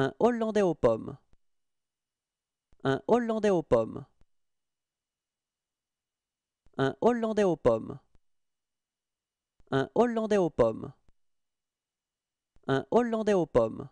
Un Hollandais aux pommes. Un Hollandais aux pommes. Un Hollandais aux pommes. Un Hollandais aux pommes. Un Hollandais aux pommes.